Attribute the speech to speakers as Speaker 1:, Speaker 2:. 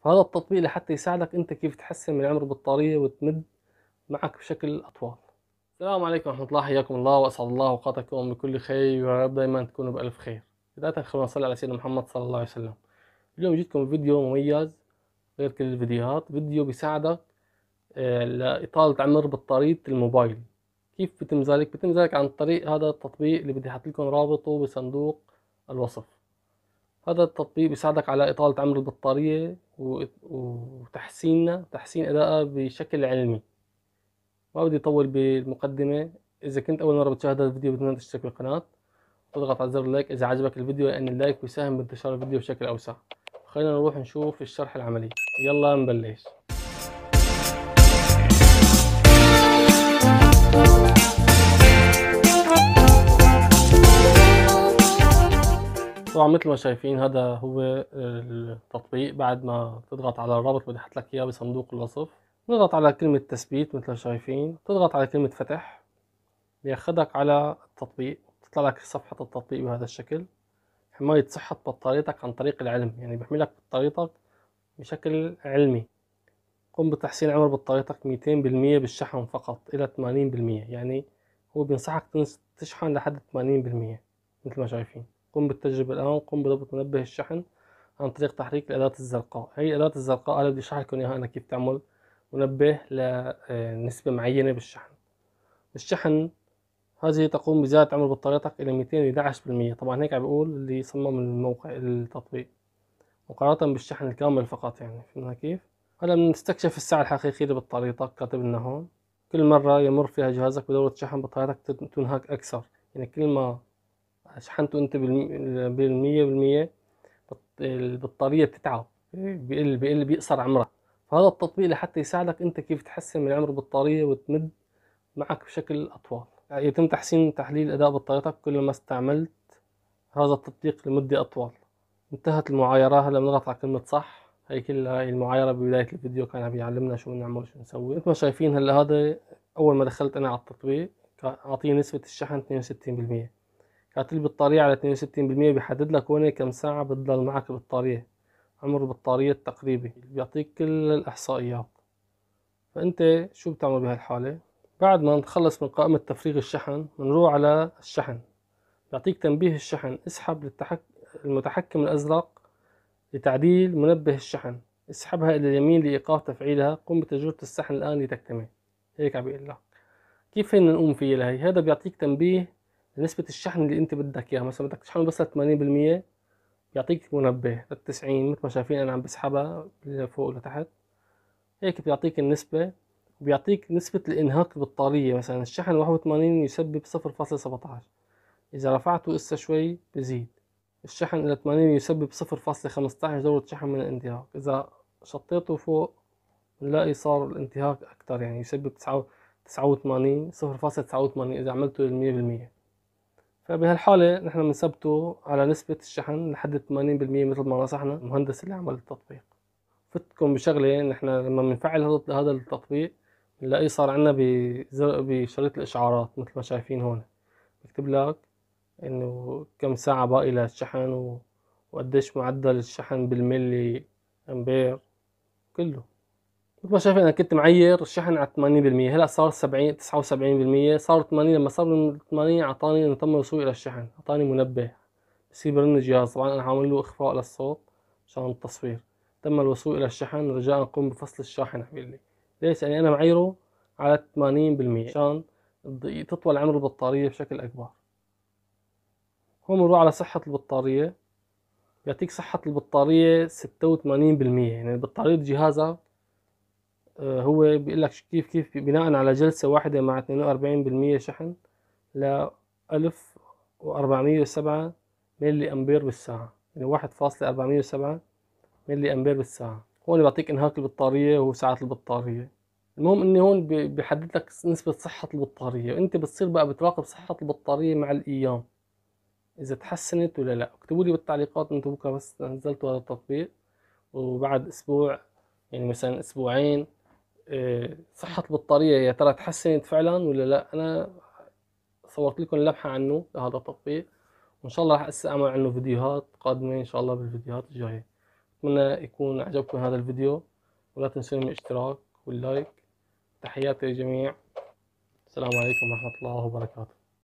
Speaker 1: فهذا التطبيق لحتى يساعدك انت كيف تحسن من عمر البطاريه وتمد معك بشكل اطول السلام عليكم ورحمه الله حياكم الله واسعد الله اوقاتكم بكل خير ويا رب دائما تكونوا بالف خير بدايه خلونا نصلي على سيدنا محمد صلى الله عليه وسلم اليوم جيتكم بفيديو مميز غير كل الفيديوهات فيديو بيساعدك آه، لإطالة عمر بطارية الموبايل كيف بتم ذلك؟ بتم ذلك عن طريق هذا التطبيق اللي بدي أحط لكم رابطه بصندوق الوصف هذا التطبيق بيساعدك على إطالة عمر البطارية وتحسينها تحسين أدائها بشكل علمي ما بدي أطول بالمقدمة إذا كنت أول مرة بتشاهد هذا الفيديو بتمنى تشترك بالقناة اضغط على زر اللايك إذا عجبك الفيديو لأن اللايك بيساهم بانتشار الفيديو بشكل أوسع خلينا نروح نشوف الشرح العملي يلا نبلش طبعا مثل ما شايفين هذا هو التطبيق بعد ما تضغط على الرابط اللي بحط لك اياه بصندوق الوصف نضغط على كلمة تثبيت مثل ما شايفين تضغط على كلمة فتح بياخدك على التطبيق تطلع لك صفحة التطبيق بهذا الشكل حماية صحة بطاريتك عن طريق العلم يعني بيحمي لك بطاريتك بشكل علمي قم بتحسين عمر بطاريتك 200% بالشحن فقط إلى 80% يعني هو بينصحك تشحن لحد 80% مثل ما شايفين قم بالتجربة الآن قم بضبط منبه الشحن عن طريق تحريك الأداة الزرقاء هي الأداة الزرقاء أنا بدي أشرح لكم إياها أنا كيف تعمل منبه لنسبة آه، معينة بالشحن الشحن هذه تقوم بزيادة عمر بطاريتك إلى 211% طبعا هيك عم بيقول اللي صمم الموقع التطبيق مقارنة بالشحن الكامل فقط يعني فهمنا كيف؟ هلا بنستكشف الساعة الحقيقية لبطاريتك كاتب لنا هون كل مرة يمر فيها جهازك بدورة شحن بطاريتك تنهك أكثر يعني كل ما شحنته انت بالمية بالمية البطارية بتتعب بيقل بيقل بيقصر عمرها فهذا التطبيق لحتى يساعدك انت كيف تحسن من عمر البطارية وتمد معك بشكل اطول يتم تحسين تحليل اداء بطاريتك كلما استعملت هذا التطبيق لمدة اطول انتهت المعايرة هلا بنضغط على كلمة صح هي كلها المعايرة ببداية الفيديو كان عم يعلمنا شو نعمل شو نسوي مثل ما شايفين هلا هذا اول ما دخلت انا على التطبيق اعطيه نسبة الشحن 62% هتقلب البطارية على اتنين وستين بالمية بيحدد لك وين كم ساعة بتضل معك البطارية عمر البطارية التقريبي بيعطيك كل الإحصائيات فأنت شو بتعمل بهالحالة بعد ما نتخلص من قائمة تفريغ الشحن بنروح على الشحن بيعطيك تنبيه الشحن اسحب للتحك... المتحكم الأزرق لتعديل منبه الشحن اسحبها إلى اليمين لإيقاف تفعيلها قم بتجربة السحن الآن لتكتمل هيك عم بيقول لك كيف فينا نقوم فيها لهي هذا بيعطيك تنبيه نسبة الشحن اللي انت بدك اياها مثلا بدك تشحنه بس بالمية بيعطيك منبه للتسعين مثل ما شايفين انا عم بسحبها لفوق لتحت هيك بيعطيك النسبة وبيعطيك نسبة الانهاك البطارية مثلا الشحن واحد وثمانين يسبب صفر فاصلة سبعتاش اذا رفعته اسا شوي بزيد الشحن الى ثمانين يسبب صفر فاصلة خمستاش دورة شحن من الانتهاك اذا شطيته فوق بنلاقي صار الانتهاك اكتر يعني يسبب تسعة وثمانين صفر فاصلة تسعة وثمانين اذا عملته للمية بالمية فبهالحالة نحن بنثبته على نسبة الشحن لحد 80% مثل ما نصحنا المهندس اللي عمل التطبيق فتكم بشغلة نحن لما بنفعل هذا التطبيق بنلاقيه صار عندنا بشريط الإشعارات مثل ما شايفين هون بكتب لك إنه كم ساعة باقي للشحن و... وقديش معدل الشحن بالملي أمبير كله مثل ما شايف انا كنت معير الشحن على 80% هلا صار 70 79% صار 80 لما صار 80 اعطاني انه تم الوصول الى الشحن اعطاني منبه بصير برن الجهاز طبعا انا عامل له اخفاء للصوت مشان التصوير تم الوصول الى الشحن رجاء قم بفصل الشاحن حبيبي ليش يعني انا معيره على 80% مشان تطول عمر البطارية بشكل أكبر هون بنروح على صحة البطارية يعطيك صحة البطارية ستة وثمانين بالمية يعني بطارية جهازك آه، هو بيقول لك كيف كيف بناء على جلسة واحدة مع 42% شحن ل 1407 ملي أمبير بالساعة يعني 1.407 ملي أمبير بالساعة هون بيعطيك انهاك البطارية وسعة البطارية المهم اني هون بيحدد لك نسبة صحة البطارية وانت بتصير بقى بتراقب صحة البطارية مع الايام اذا تحسنت ولا لا اكتبوا لي بالتعليقات انتم بكره بس نزلتوا هذا التطبيق وبعد اسبوع يعني مثلا اسبوعين إيه، صحة البطارية يا ترى تحسنت فعلا ولا لا أنا صورت لكم لمحة عنه لهذا التطبيق وإن شاء الله راح أستعمل أعمل عنه فيديوهات قادمة إن شاء الله بالفيديوهات الجاية أتمنى يكون عجبكم هذا الفيديو ولا تنسوا الاشتراك واللايك تحياتي للجميع السلام عليكم ورحمة الله وبركاته